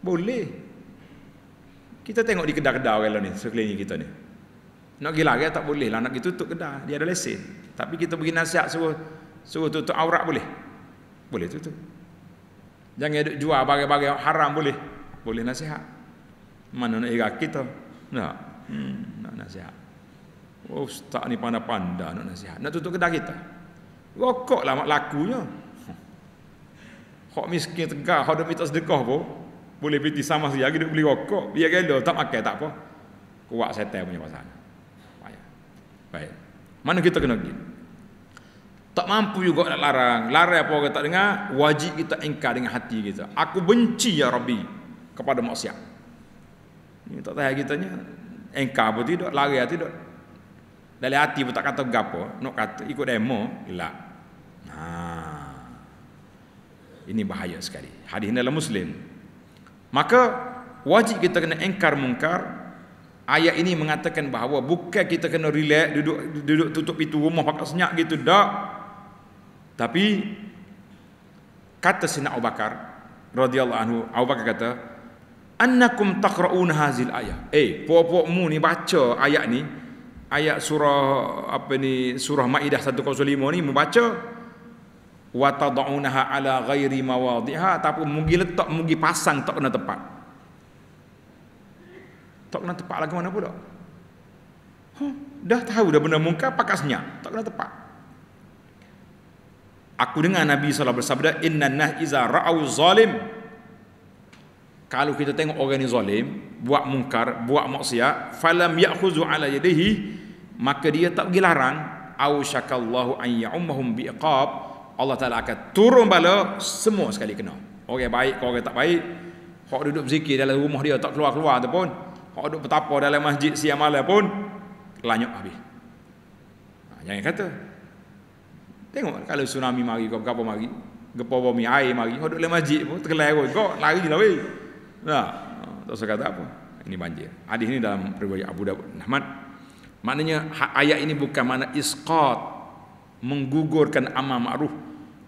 Boleh. Kita tengok di kedai-kedai orang ni, sekeliling kita ni. Nak gila ke tak boleh lah, nak pergi tutup kedai. Dia ada lesen. Tapi kita bagi nasihat suruh, suruh tutup aurat boleh? Boleh tutup. Jangan duk jual barang-barang yang haram boleh. Boleh nasihat. Mana nak ikat kita? Nak. Hmm, nak nasihat. Oh, ustaz ni pandai-pandai nak nasihat. Nak tutup kedai kita. Rokoklah mak lakunya. Hak miskin tegar, hak minta sedekah pun. Boleh piti sama saja, lagi duk beli rokok. Biar gelo, tak makan, tak apa. Kuat setel punya pasal. Baik. Baik. Mana kita kena pergi? Tak mampu juga nak larang. Larang apa kita tak dengar, wajib kita ingkar dengan hati kita. Aku benci ya Rabbi kepada maksiat. Ini tak tahu kita ni engkar apa tidak, lari apa tidak. Dari hati pun tak kata gapo, nak kata ikut demo, gelak. Nah. Ha. Ini bahaya sekali. Hadis ini dalam Muslim. Maka wajib kita kena engkar mungkar. Ayat ini mengatakan bahawa bukan kita kena relax duduk duduk tutup itu rumah pakai senyap gitu dak. Tapi kata Sina Abu Bakar radhiyallahu anhu, Abu Bakar kata, "Annakum taqra'una hazil ayah." Eh, puak ni baca ayat ni, ayat surah apa ni, surah Maidah 105 ni membaca wa tad'unaha ala ghairi mawadhiha ataupun mugi letak mugi pasang tak kena tepat. Tak kena tepat lagi mana pula? Huh, dah tahu dah benda muka pakasnya, tak kena tepat. Aku dengar Nabi SAW bersabda, Inna nah iza ra'aw zalim. Kalau kita tengok orang ni zalim, buat mungkar, buat maksiat, falam ya'khuzu ala yadihi, maka dia tak pergi larang, aw syakallahu an ya'ummahum bi'iqab, Allah Ta'ala akan turun bala, semua sekali kena. Orang baik ke orang tak baik, orang duduk berzikir dalam rumah dia, tak keluar-keluar tu pun, orang duduk bertapa dalam masjid siang malam pun, lanyuk habis. Ha, jangan kata, Tengok kalau tsunami mari kau berapa mari? Gepo bumi air mari. Kau oh, duduk dalam masjid pun tergelar kau. Kau lari lah weh. Nah, ha, tak usah kata apa. Ini banjir. Hadis ini dalam riwayat Abu Dawud bin Ahmad. Maknanya ha, ayat ini bukan mana isqat menggugurkan amal ma'ruf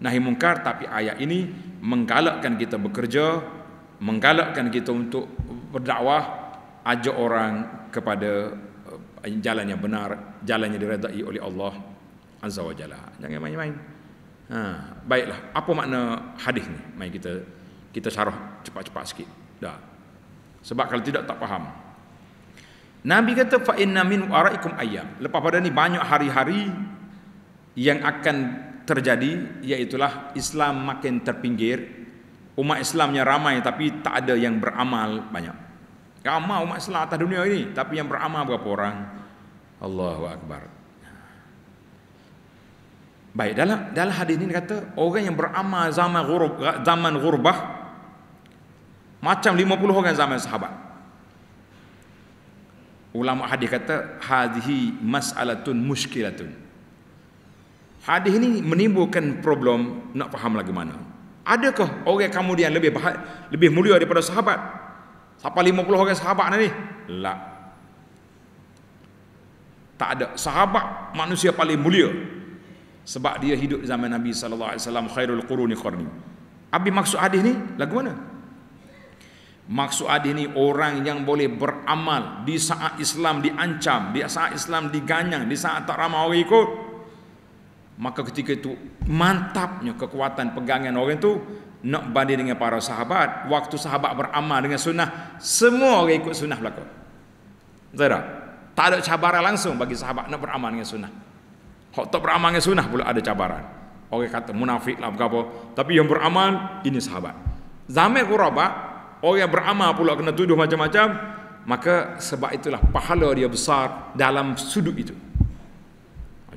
nahi mungkar tapi ayat ini menggalakkan kita bekerja, menggalakkan kita untuk berdakwah, ajak orang kepada eh, jalan yang benar, jalan yang diredai oleh Allah azza wa Jangan main-main. Ha, baiklah, apa makna hadis ni? Mari kita kita syarah cepat-cepat sikit. Dah. Sebab kalau tidak tak faham. Nabi kata fa inna min waraikum ayyam. Lepas pada ni banyak hari-hari yang akan terjadi iaitulah Islam makin terpinggir. Umat Islamnya ramai tapi tak ada yang beramal banyak. Ramai umat Islam atas dunia ini tapi yang beramal berapa orang? Allahu akbar. Baik, dalam dalam hadis ini kata orang yang beramal zaman ghurub, zaman ghurbah macam 50 orang zaman sahabat. Ulama hadis kata hadhi mas'alatun mushkilatun. Hadis ini menimbulkan problem nak faham lagi mana. Adakah orang kemudian lebih bahag, lebih mulia daripada sahabat? Siapa 50 orang sahabat ni? Lah. Tak ada sahabat manusia paling mulia sebab dia hidup zaman Nabi sallallahu alaihi wasallam khairul quruni qarni. Abi maksud hadis ni lagu mana? Maksud hadis ni orang yang boleh beramal di saat Islam diancam, di saat Islam diganyang, di saat tak ramai orang ikut. Maka ketika itu mantapnya kekuatan pegangan orang tu nak banding dengan para sahabat, waktu sahabat beramal dengan sunnah, semua orang ikut sunnah belaka. Zaira, tak ada cabaran langsung bagi sahabat nak beramal dengan sunnah. Hak tak beramal sunnah pula ada cabaran. Orang kata munafik lah apa Tapi yang beramal ini sahabat. Zaman Qurabah, orang yang beramal pula kena tuduh macam-macam. Maka sebab itulah pahala dia besar dalam sudut itu.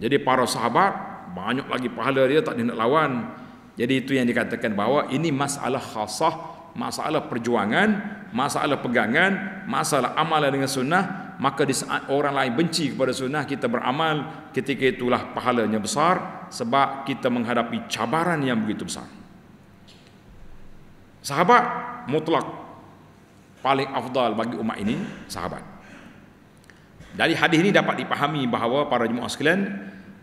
Jadi para sahabat, banyak lagi pahala dia tak nak lawan. Jadi itu yang dikatakan bahawa ini masalah khasah, masalah perjuangan, masalah pegangan, masalah amalan dengan sunnah, maka di saat orang lain benci kepada sunnah kita beramal ketika itulah pahalanya besar sebab kita menghadapi cabaran yang begitu besar sahabat mutlak paling afdal bagi umat ini sahabat dari hadis ini dapat dipahami bahawa para jemaah sekalian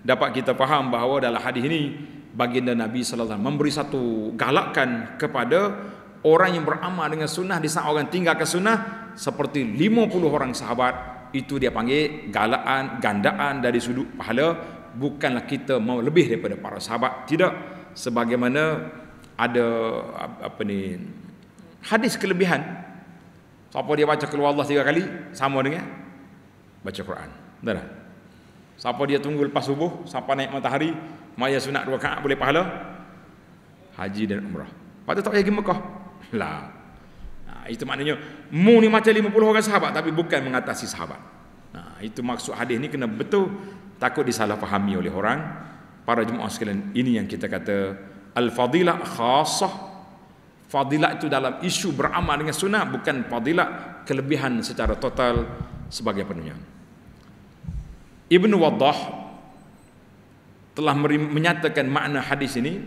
dapat kita faham bahawa dalam hadis ini baginda Nabi sallallahu alaihi wasallam memberi satu galakan kepada orang yang beramal dengan sunnah di saat orang tinggalkan sunnah seperti 50 orang sahabat itu dia panggil galaan gandaan dari sudut pahala bukanlah kita mau lebih daripada para sahabat tidak sebagaimana ada apa ni hadis kelebihan siapa dia baca keluar Allah tiga kali sama dengan baca Quran betul tak siapa dia tunggu lepas subuh siapa naik matahari maya sunat dua kaat boleh pahala haji dan umrah Lepas tak payah pergi Mekah lah. Ha, itu maknanya mu ni macam 50 orang sahabat tapi bukan mengatasi sahabat. Ha, itu maksud hadis ni kena betul takut disalahfahami oleh orang. Para jemaah sekalian, ini yang kita kata al-fadilah khasah. Fadilah itu dalam isu beramal dengan sunnah bukan fadilah kelebihan secara total sebagai penunjang. Ibnu Waddah telah menyatakan makna hadis ini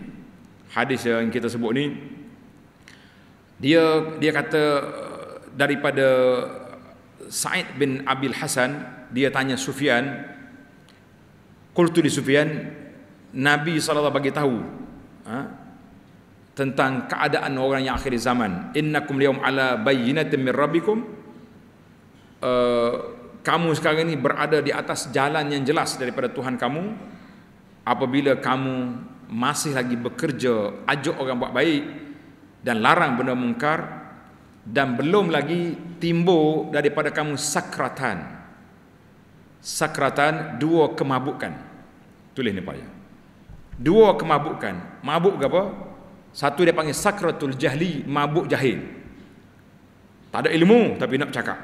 hadis yang kita sebut ini dia dia kata daripada Sa'id bin Abil Hasan dia tanya Sufyan qultu li Sufyan Nabi SAW bagi tahu ha, tentang keadaan orang yang akhir zaman innakum liyaum ala bayyinatin min rabbikum uh, kamu sekarang ini berada di atas jalan yang jelas daripada Tuhan kamu apabila kamu masih lagi bekerja ajak orang buat baik dan larang benda mungkar dan belum lagi timbul daripada kamu sakratan sakratan dua kemabukan tulis ni payah dua kemabukan mabuk ke apa satu dia panggil sakratul jahli mabuk jahil tak ada ilmu tapi nak cakap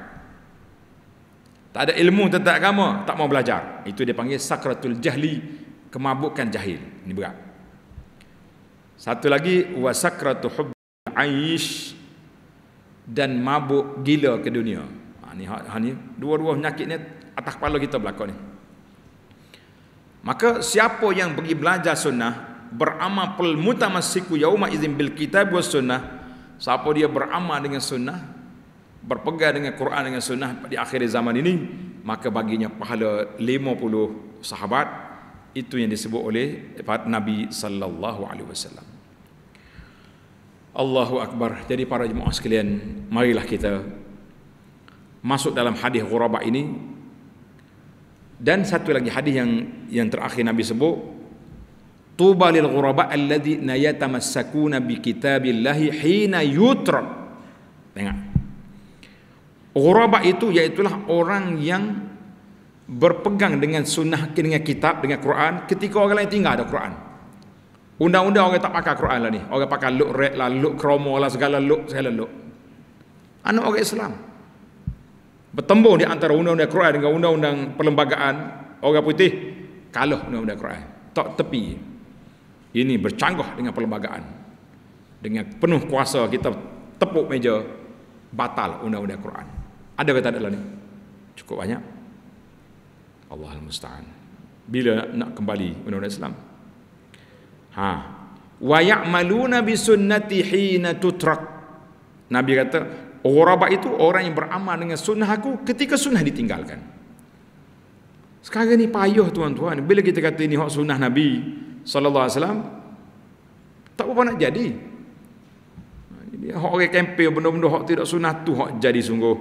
tak ada ilmu tentang agama tak mau belajar itu dia panggil sakratul jahli kemabukan jahil ini berat satu lagi wasakratu hub aish dan mabuk gila ke dunia. Ha ni ha, ha ni dua-dua penyakit ni atas kepala kita belakang ni. Maka siapa yang pergi belajar sunnah beramal pel mutamassiku yauma izin bil kitab was sunnah siapa dia beramal dengan sunnah berpegang dengan Quran dengan sunnah di akhir zaman ini maka baginya pahala 50 sahabat itu yang disebut oleh Nabi sallallahu alaihi wasallam. Allahu Akbar. Jadi para jemaah sekalian, marilah kita masuk dalam hadis ghuraba ini. Dan satu lagi hadis yang yang terakhir Nabi sebut, "Tuba lil ghuraba allazi yatamassakuna bi kitabillahi hina yutra." Tengok. Ghuraba itu yaitulah orang yang berpegang dengan sunnah dengan kitab dengan Quran ketika orang lain tinggal ada Quran. Undang-undang orang tak pakai Quran lah ni. Orang pakai look red lah, look kromo lah, segala look, segala look. Anak orang Islam. Bertembung di antara undang-undang Quran dengan undang-undang perlembagaan orang putih. Kalah undang-undang Quran. Tak tepi. Ini bercanggah dengan perlembagaan. Dengan penuh kuasa kita tepuk meja, batal undang-undang Quran. Ada kata ada lah ni? Cukup banyak. Allah Al-Musta'an. Bila nak kembali undang-undang Islam? Ha. Wa ya'maluna bi sunnati hina tutrak. Nabi kata, "Orang itu orang yang beramal dengan sunnah aku ketika sunnah ditinggalkan." Sekarang ni payuh tuan-tuan, bila kita kata ini hak sunnah Nabi sallallahu alaihi wasallam, tak apa nak jadi. Ini hak orang kempel benda-benda hak tidak sunnah tu hak jadi sungguh.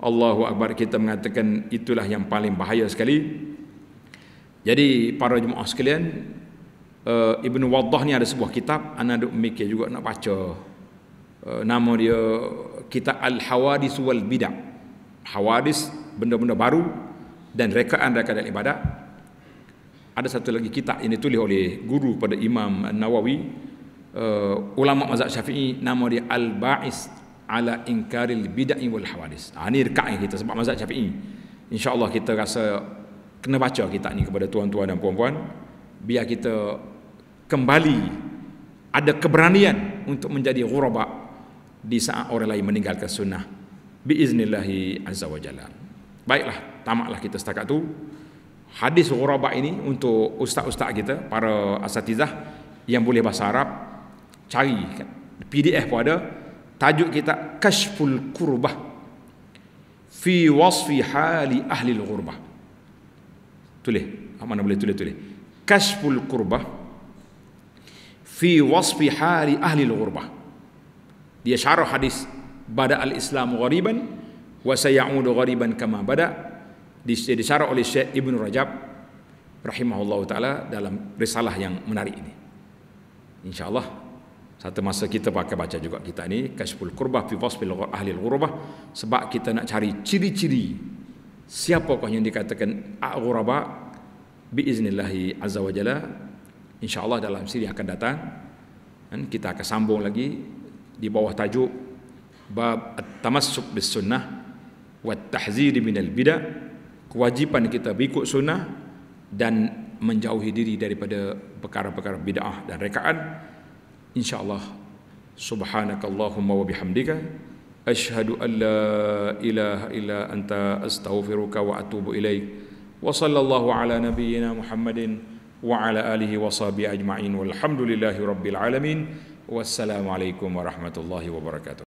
Allahu akbar kita mengatakan itulah yang paling bahaya sekali. Jadi para jemaah sekalian, uh, Ibn Waddah ni ada sebuah kitab Ana duk mikir juga nak baca uh, Nama dia Kitab Al-Hawadis Wal Bidah Hawadis benda-benda baru Dan rekaan-rekaan ibadat Ada satu lagi kitab Ini tulis oleh guru pada Imam Nawawi uh, Ulama mazhab syafi'i Nama dia Al-Ba'is Ala Inkaril Bidah Wal Hawadis ha, ah, Ini rekaan kita sebab mazhab syafi'i Insya Allah kita rasa kena baca kitab ni kepada tuan-tuan dan puan-puan biar kita kembali ada keberanian untuk menjadi ghuraba di saat orang lain meninggalkan sunnah biiznillahi azza wajalla. baiklah tamatlah kita setakat tu hadis ghuraba ini untuk ustaz-ustaz kita para asatizah yang boleh bahasa Arab cari PDF pun ada tajuk kita kashful kurbah fi wasfi hali ahli al-ghurbah tulis mana boleh tulis tulis kashful kurbah fi wasfi hali ahli al-ghurbah. Dia syarah hadis bada al-islam ghariban wa sayaud ghariban kama bada disyarah oleh Syekh Ibn Rajab rahimahullahu taala dalam risalah yang menarik ini. Insyaallah satu masa kita pakai baca juga kita ini kasful qurbah fi wasfi ahli al-ghurbah sebab kita nak cari ciri-ciri siapakah yang dikatakan al-ghuraba bi iznillah azza wa jalla insyaallah dalam siri akan datang dan kita akan sambung lagi di bawah tajuk bab at-tamassuk bis sunnah wa tahzir minal bidah kewajipan kita berikut sunnah dan menjauhi diri daripada perkara-perkara bid'ah dan rekaan insyaallah subhanakallahumma wa bihamdika ashhadu an la ilaha illa anta astaghfiruka wa atubu ilaik wa sallallahu ala nabiyyina muhammadin wa ala alihi wa sahbi ajma'in walhamdulillahi rabbil alamin wassalamualaikum warahmatullahi wabarakatuh